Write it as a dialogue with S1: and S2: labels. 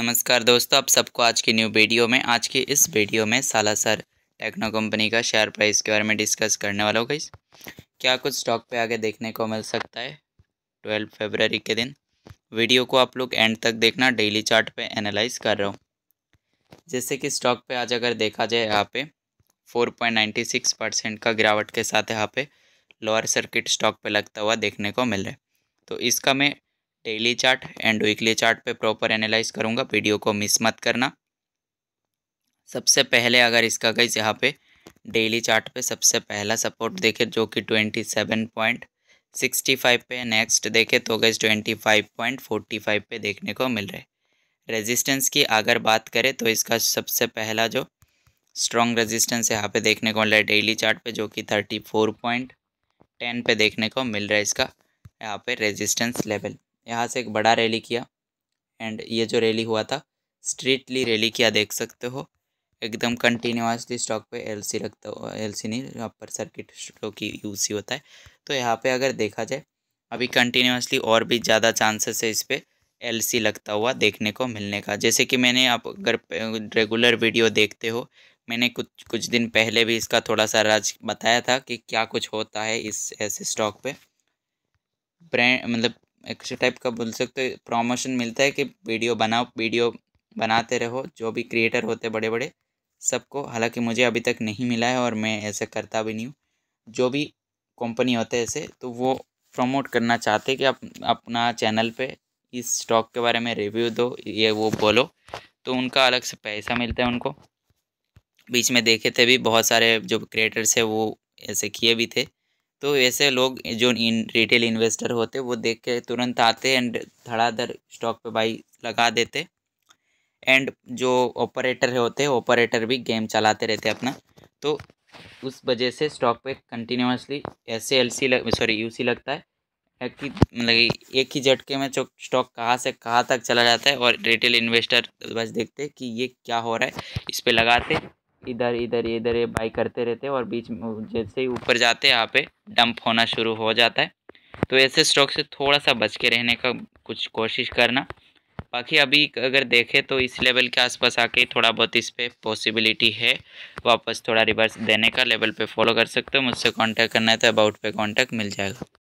S1: नमस्कार दोस्तों आप सबको आज की न्यू वीडियो में आज की इस वीडियो में सालासर टेक्नो कंपनी का शेयर प्राइस के बारे में डिस्कस करने वाला होगा इस क्या कुछ स्टॉक पे आगे देखने को मिल सकता है ट्वेल्व फरवरी के दिन वीडियो को आप लोग एंड तक देखना डेली चार्ट पे एनालाइज कर रहा हूँ जैसे कि स्टॉक पे आज अगर देखा जाए यहाँ पे four point ninety six percent का गिरावट के साथ यहाँ पे लोअर सर्किट स्टॉक पर लगता हुआ देखने को मिल रहा है तो इसका मैं daily chart and weekly chart पे प्रॉपर एनालाइज करूँगा वीडियो को मिस मत करना सबसे पहले अगर इसका गई यहाँ पे डेली चार्ट पे सबसे पहला सपोर्ट देखे जो कि twenty seven point sixty five पे नेक्स्ट देखे तो गई twenty five point forty five पे देखने को मिल रहे रेजिस्टेंस की अगर बात करें तो इसका सबसे पहला जो स्ट्रॉन्ग रेजिस्टेंस यहाँ पे देखने को मिल रहा है डेली चार्ट पे जो कि थर्टी फोर पॉइंट टेन पे देखने को मिल रहा है इसका यहाँ पे रेजिस्टेंस लेवल यहाँ से एक बड़ा रैली किया एंड ये जो रैली हुआ था स्ट्रीटली रैली किया देख सकते हो एकदम कंटिन्यूसली स्टॉक पे एलसी रखता हो एलसी नहीं अपर सर्किट की की सी होता है तो यहाँ पे अगर देखा जाए अभी कंटिन्यूसली और भी ज़्यादा चांसेस है इस पर एल लगता हुआ देखने को मिलने का जैसे कि मैंने आप अगर रेगुलर वीडियो देखते हो मैंने कुछ कुछ दिन पहले भी इसका थोड़ा सा राज बताया था कि क्या कुछ होता है इस ऐसे स्टॉक पे ब्रांड मतलब एक्स्ट्रा टाइप का बोल सकते हो प्रमोशन मिलता है कि वीडियो बनाओ वीडियो बनाते रहो जो भी क्रिएटर होते बड़े बड़े सबको हालांकि मुझे अभी तक नहीं मिला है और मैं ऐसे करता भी नहीं हूँ जो भी कंपनी होते हैं ऐसे तो वो प्रमोट करना चाहते कि आप अपना चैनल पे इस स्टॉक के बारे में रिव्यू दो ये वो बोलो तो उनका अलग से पैसा मिलता है उनको बीच में देखे थे भी बहुत सारे जो क्रिएटर्स है वो ऐसे किए भी थे तो ऐसे लोग जो इन रिटेल इन्वेस्टर होते वो देख के तुरंत आते एंड धड़ाधड़ स्टॉक पे बाई लगा देते एंड जो ऑपरेटर होते हैं ऑपरेटर भी गेम चलाते रहते अपना तो उस वजह से स्टॉक पे कंटिन्यूसली ऐसे एल सी लग सॉरी यू सी लगता है कि मतलब एक ही झटके में जो स्टॉक कहाँ से कहाँ तक चला जाता है और रिटेल इन्वेस्टर बस देखते हैं कि ये क्या हो रहा है इस पर लगाते इधर इधर इधर ये बाई करते रहते हैं और बीच में जैसे ही ऊपर जाते हैं यहाँ पे डंप होना शुरू हो जाता है तो ऐसे स्ट्रोक से थोड़ा सा बच के रहने का कुछ कोशिश करना बाकी अभी अगर देखें तो इस लेवल के आसपास आके थोड़ा बहुत इस पर पॉसिबिलिटी है वापस थोड़ा रिवर्स देने का लेवल पे फॉलो कर सकते हो मुझसे कांटेक्ट करना है तो अबाउट पे कांटेक्ट मिल जाएगा